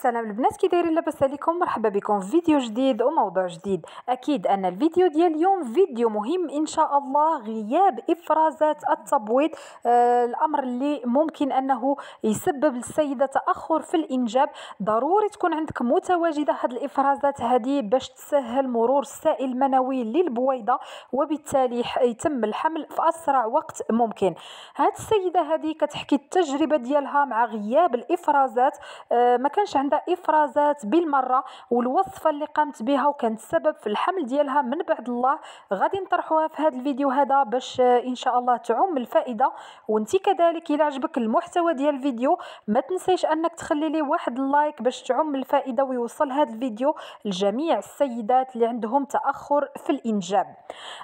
السلام البنات كي دايرين لاباس عليكم مرحبا بكم في فيديو جديد وموضوع جديد اكيد ان الفيديو ديال اليوم فيديو مهم ان شاء الله غياب افرازات التبويض آه الامر اللي ممكن انه يسبب للسيده تاخر في الانجاب ضروري تكون عندك متواجده هاد الافرازات هذه باش تسهل مرور السائل المنوي للبويضه وبالتالي يتم الحمل في اسرع وقت ممكن هاد السيده هذه كتحكي التجربه ديالها مع غياب الافرازات آه ما كانش عندها عندها افرازات بالمره والوصفه اللي قامت بها وكانت سبب في الحمل ديالها من بعد الله غادي نطرحوها في هذا الفيديو هذا باش آه، ان شاء الله تعم الفائده وانت كذلك الى عجبك المحتوى ديال الفيديو ما تنسيش انك تخلي لي واحد اللايك باش تعم الفائده ويوصل هذا الفيديو لجميع السيدات اللي عندهم تاخر في الانجاب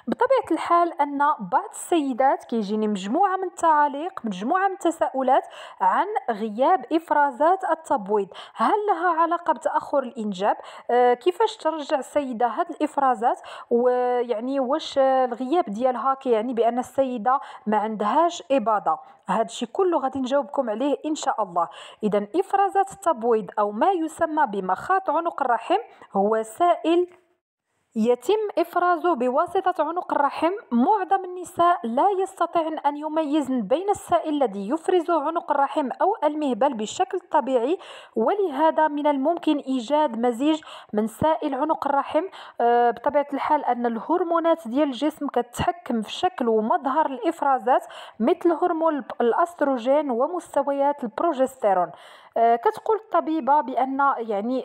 بطبيعه الحال ان بعض السيدات كيجيني مجموعه من التعاليق مجموعه من التساؤلات عن غياب افرازات التبويض هل هل لها علاقه بتاخر الانجاب آه، كيفاش ترجع السيده هذه الافرازات ويعني واش الغياب ديالها كيعني بان السيده ما عندهاش اباضه هذا الشيء كله غادي نجاوبكم عليه ان شاء الله اذا افرازات التبويض او ما يسمى بمخاط عنق الرحم هو سائل يتم إفرازه بواسطة عنق الرحم معظم النساء لا يستطيعن أن يميزن بين السائل الذي يفرز عنق الرحم أو المهبل بشكل طبيعي ولهذا من الممكن إيجاد مزيج من سائل عنق الرحم أه بطبيعة الحال أن الهرمونات ديال الجسم كتحكم في شكل ومظهر الإفرازات مثل هرمون الأستروجين ومستويات البروجستيرون آه، كتقول الطبيبه بان يعني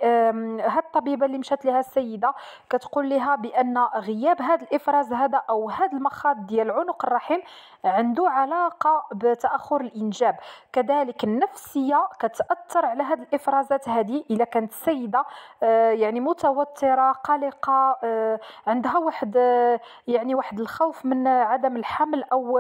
هاد الطبيبه اللي مشات لها السيده كتقول لها بان غياب هذا الافراز هذا او هذا المخاض ديال عنق الرحم عنده علاقه بتاخر الانجاب كذلك النفسيه كتاثر على هاد الافرازات هذه الا كانت السيده آه، يعني متوتره قلقه آه، عندها واحد يعني واحد الخوف من عدم الحمل او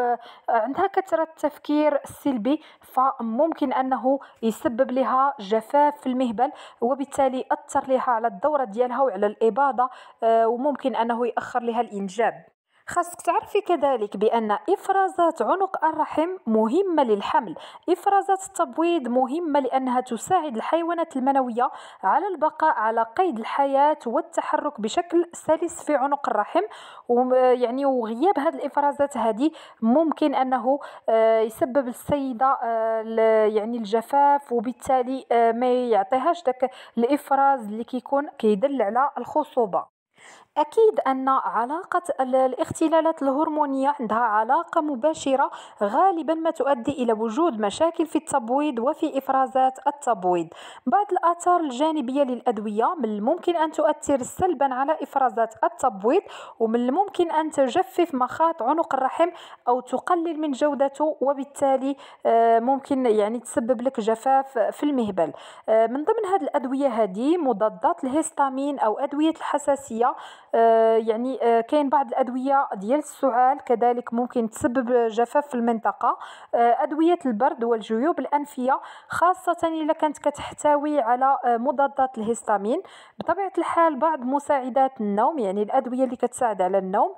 عندها كثره التفكير السلبي فممكن انه يسبب لها لها جفاف في المهبل وبالتالي أثر لها على الدورة ديالها وعلى الإباضة آه، وممكن أنه يأخر لها الإنجاب خاصك تعرفي كذلك بأن إفرازات عنق الرحم مهمة للحمل إفرازات التبويض مهمة لأنها تساعد الحيوانات المنوية على البقاء على قيد الحياة والتحرك بشكل سلس في عنق الرحم ويعني وغياب هذه الإفرازات هذه ممكن أنه آه، يسبب السيدة آه، يعني الجفاف وبالتالي آه، ما يعطيهاش داك الإفراز اللي كيكون كيدل على الخصوبة أكيد أن علاقة الاختلالات الهرمونية عندها علاقة مباشرة غالبا ما تؤدي إلى وجود مشاكل في التبويض وفي إفرازات التبويض بعض الآثار الجانبية للأدوية من الممكن أن تؤثر سلبا على إفرازات التبويض ومن الممكن أن تجفف مخاط عنق الرحم أو تقلل من جودته وبالتالي آه، ممكن يعني تسبب لك جفاف في المهبل آه، من ضمن هذه الأدوية هذه مضادات الهستامين أو أدوية الحساسية آه، يعني آه، كاين بعض الادويه ديال السعال كذلك ممكن تسبب جفاف في المنطقه آه، ادويه البرد والجيوب الانفيه خاصه الا كانت كتحتوي على مضادات الهستامين بطبيعه الحال بعض مساعدات النوم يعني الادويه اللي كتساعد على النوم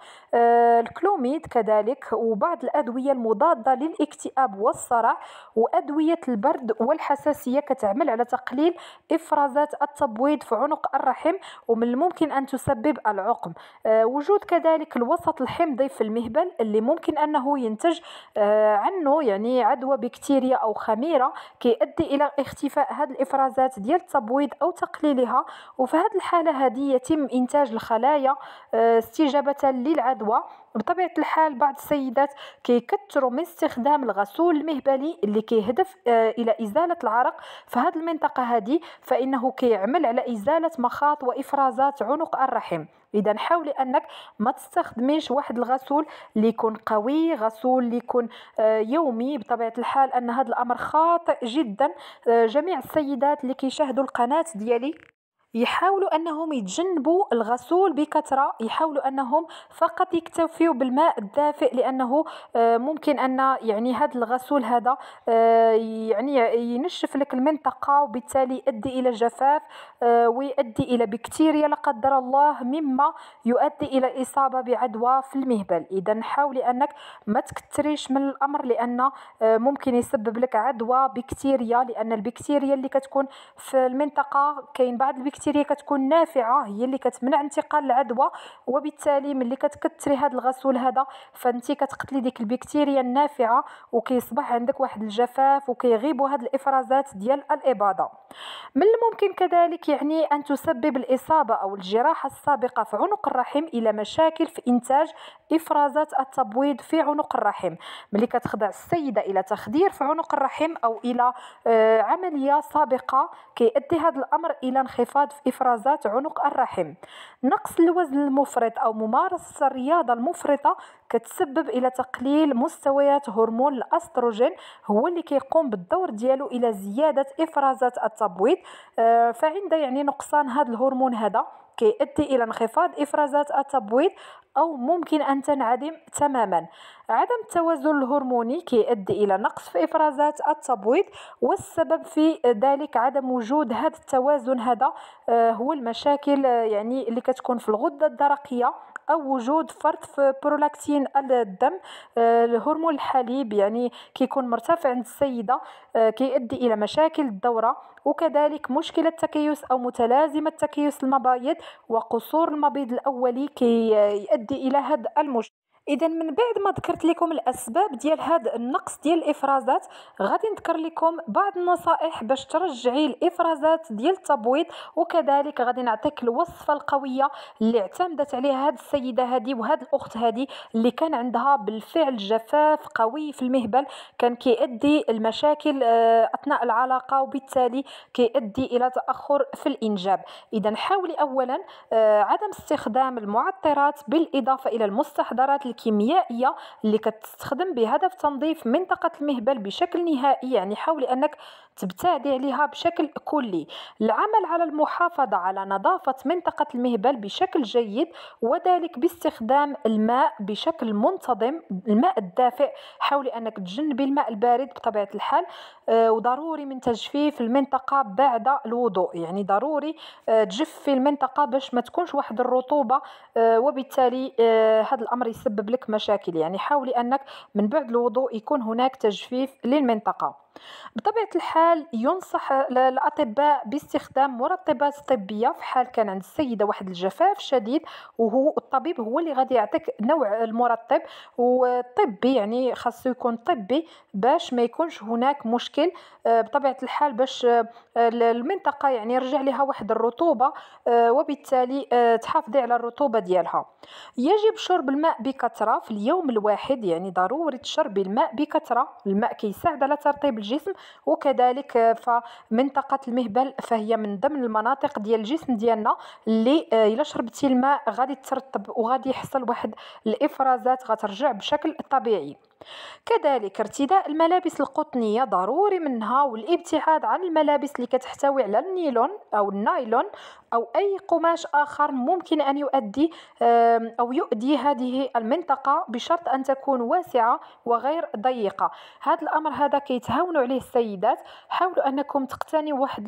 الكلوميد كذلك وبعض الادويه المضاده للاكتئاب والصرع وادويه البرد والحساسيه كتعمل على تقليل افرازات التبويض في عنق الرحم ومن الممكن ان تسبب العمر العقم آه، وجود كذلك الوسط الحمضي في المهبل اللي ممكن أنه ينتج آه، عنه يعني عدوى بكتيريا أو خميرة كيؤدي إلى اختفاء هذه الإفرازات ديال التبويض أو تقليلها وفي هذه الحالة هذه يتم إنتاج الخلايا آه، استجابة للعدوى بطبيعه الحال بعض السيدات كيكثروا من استخدام الغسول المهبلي اللي كيهدف آه، الى ازاله العرق في هذه المنطقه هذه فانه كيعمل على ازاله مخاط وافرازات عنق الرحم اذا حاولي انك ما تستخدميش واحد الغسول اللي يكون قوي غسول اللي يكون آه، يومي بطبيعه الحال ان هذا الامر خاطئ جدا آه، جميع السيدات اللي كيشاهدوا القناه ديالي يحاولوا انهم يتجنبوا الغسول بكثره يحاولوا انهم فقط يكتفيوا بالماء الدافئ لانه آه، ممكن ان يعني هذا الغسول هذا آه، يعني ينشف لك المنطقه وبالتالي يؤدي الى جفاف آه، ويؤدي الى بكتيريا لا قدر الله مما يؤدي الى الاصابه بعدوى في المهبل اذا حاولي انك ما تكثريش من الامر لان ممكن يسبب لك عدوى بكتيريا لان البكتيريا اللي كتكون في المنطقه كاين بعض البكتيريا البكتيريا كتكون نافعه هي اللي كتمنع انتقال العدوى وبالتالي ملي كتكثري هذا الغسول هذا فانت كتقتلي ديك البكتيريا النافعه وكيصبح عندك واحد الجفاف وكيغيبوا هاد الافرازات ديال الاباضه من الممكن كذلك يعني ان تسبب الاصابه او الجراحه السابقه في عنق الرحم الى مشاكل في انتاج افرازات التبويض في عنق الرحم ملي كتخضع السيده الى تخدير في عنق الرحم او الى آه، عمليه سابقه كيؤدي هذا الامر الى انخفاض في إفرازات عنق الرحم نقص الوزن المفرط أو ممارسة الرياضة المفرطة كتسبب الى تقليل مستويات هرمون الاستروجين هو اللي كيقوم بالدور ديالو الى زياده افرازات التبويض آه، فعند يعني نقصان هذا الهرمون هذا كيؤدي الى انخفاض افرازات التبويض او ممكن ان تنعدم تماما عدم التوازن الهرموني كيؤدي الى نقص في افرازات التبويض والسبب في ذلك عدم وجود هذا التوازن هذا آه، هو المشاكل آه، يعني اللي كتكون في الغده الدرقيه او وجود فرط في برولاكتين الدم آه، الهرمون الحليب يعني كيكون مرتفع عند السيده آه، كيؤدي الى مشاكل الدوره وكذلك مشكله تكيس او متلازمه تكيس المبايض وقصور المبيض الاولي كيؤدي الى هذا المشكل اذا من بعد ما ذكرت لكم الاسباب ديال هذا النقص ديال الافرازات غادي نذكر لكم بعض النصائح باش ترجعي الافرازات ديال التبويض وكذلك غادي نعطيك الوصفه القويه اللي اعتمدت عليها هاد السيده هادي وهاد الاخت هادي اللي كان عندها بالفعل جفاف قوي في المهبل كان كيؤدي المشاكل آه، اثناء العلاقه وبالتالي كيؤدي الى تاخر في الانجاب اذا حاولي اولا آه، عدم استخدام المعطرات بالاضافه الى المستحضرات الكيميائيه اللي كتستخدم بهدف تنظيف منطقه المهبل بشكل نهائي يعني حاول انك تبتعدي عليها بشكل كلي العمل على المحافظه على نظافه منطقه المهبل بشكل جيد وذلك باستخدام الماء بشكل منتظم الماء الدافئ حاولي انك تجنبي الماء البارد بطبيعه الحال آه، وضروري من تجفيف المنطقه بعد الوضوء يعني ضروري آه، تجفي المنطقه باش ما تكونش واحد الرطوبه آه، وبالتالي هذا الامر يسبب تسبب لك مشاكل يعني حاولي انك من بعد الوضوء يكون هناك تجفيف للمنطقه بطبيعة الحال ينصح الأطباء باستخدام مرطبات طبية في حال كان عند السيدة واحد الجفاف شديد وهو الطبيب هو اللي غادي يعطيك نوع المرطب وطبي يعني خاصو يكون طبي باش ما يكونش هناك مشكل آه، بطبيعة الحال باش آه، المنطقة يعني يرجع لها واحد الرطوبة آه، وبالتالي تحافظي على الرطوبة ديالها يجب شرب الماء بكثرة في اليوم الواحد يعني ضروري تشربي الماء بكثرة الماء كيساعد على ترطيب الجسم وكذلك فمنطقه المهبل فهي من ضمن المناطق ديال الجسم ديالنا اللي آه، الا شربتي الماء غادي ترطب وغادي يحصل واحد الافرازات غترجع بشكل طبيعي كذلك ارتداء الملابس القطنية ضروري منها والابتعاد عن الملابس اللي كتحتوي على النيلون أو النايلون أو أي قماش آخر ممكن أن يؤدي أو يؤدي هذه المنطقة بشرط أن تكون واسعة وغير ضيقة هذا الأمر هذا كيتهاونوا عليه السيدات حاولوا أنكم تقتنيوا واحد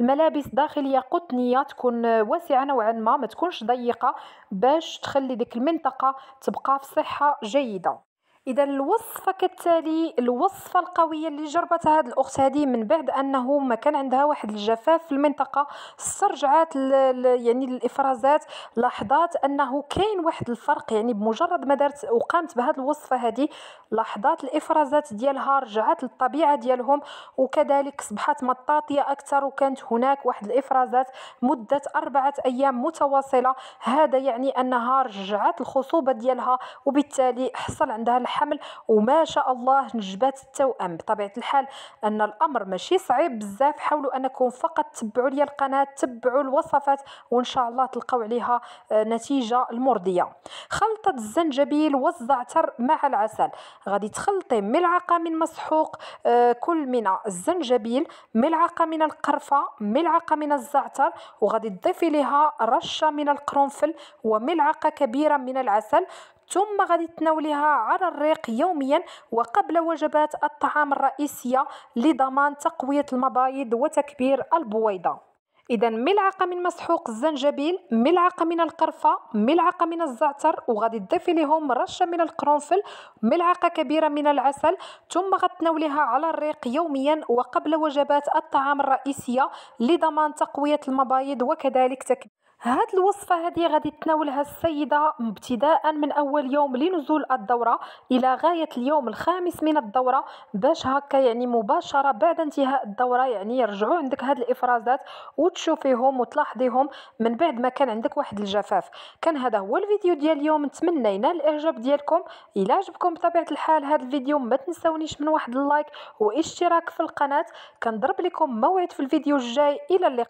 الملابس داخلية قطنية تكون واسعة نوعا ما ما تكونش ضيقة باش تخلي ديك المنطقة تبقى في صحة جيدة اذا الوصفه كالتالي الوصفه القويه اللي جربتها هاد الاخت هذه من بعد انه ما كان عندها واحد الجفاف في المنطقه استرجعت يعني الافرازات لاحظات انه كاين واحد الفرق يعني بمجرد ما دارت وقامت بهاد الوصفه هذه لاحظات الافرازات ديالها رجعت للطبيعه ديالهم وكذلك اصبحت مطاطيه اكثر وكانت هناك واحد الافرازات مده اربعه ايام متواصله هذا يعني انها رجعت الخصوبه ديالها وبالتالي حصل عندها الحل الحمل وما شاء الله نجبات التوأم بطبيعه الحال ان الامر ماشي صعيب بزاف حاولوا انكم فقط تبعوا لي القناه تبعوا الوصفات وان شاء الله تلقاو عليها آه، نتيجه المرضيه خلطه الزنجبيل والزعتر مع العسل غادي تخلطي ملعقه من مسحوق آه، كل من الزنجبيل ملعقه من القرفه ملعقه من الزعتر وغادي تضيفي لها رشه من القرنفل وملعقه كبيره من العسل ثم غادي تناوليها على الريق يوميا وقبل وجبات الطعام الرئيسية لضمان تقوية المبايض وتكبير البويضة اذا ملعقه من مسحوق الزنجبيل ملعقه من القرفه ملعقه من الزعتر وغادي تضيفي لهم رشه من القرنفل ملعقه كبيره من العسل ثم غتناوليها على الريق يوميا وقبل وجبات الطعام الرئيسيه لضمان تقويه المبايض وكذلك تكبير هاد الوصفة هذه غادي تناولها السيدة ابتداء من أول يوم لنزول الدورة إلى غاية اليوم الخامس من الدورة باش هكا يعني مباشرة بعد انتهاء الدورة يعني يرجعوا عندك هاد الإفرازات وتشوفيهم وتلاحظيهم من بعد ما كان عندك واحد الجفاف كان هذا هو الفيديو ديال اليوم نتمنى ينال الإعجاب ديالكم إلا عجبكم بطبيعة الحال هاد الفيديو ما تنسونيش من واحد اللايك واشتراك في القناة كنضرب لكم موعد في الفيديو الجاي إلى اللقاء